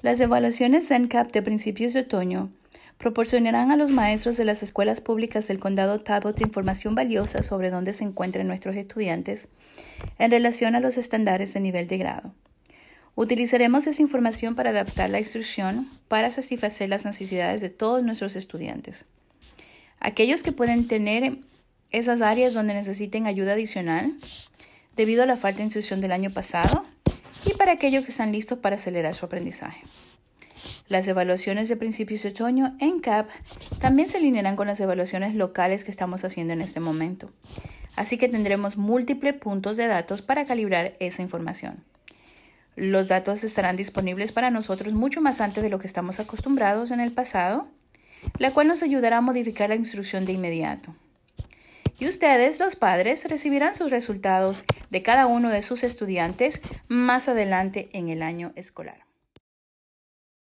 Las evaluaciones NCAP de principios de otoño proporcionarán a los maestros de las escuelas públicas del condado Talbot información valiosa sobre dónde se encuentran nuestros estudiantes en relación a los estándares de nivel de grado. Utilizaremos esa información para adaptar la instrucción para satisfacer las necesidades de todos nuestros estudiantes. Aquellos que pueden tener esas áreas donde necesiten ayuda adicional debido a la falta de instrucción del año pasado aquello aquellos que están listos para acelerar su aprendizaje. Las evaluaciones de principios de otoño en CAP también se alinearán con las evaluaciones locales que estamos haciendo en este momento, así que tendremos múltiples puntos de datos para calibrar esa información. Los datos estarán disponibles para nosotros mucho más antes de lo que estamos acostumbrados en el pasado, la cual nos ayudará a modificar la instrucción de inmediato y ustedes, los padres, recibirán sus resultados de cada uno de sus estudiantes más adelante en el año escolar.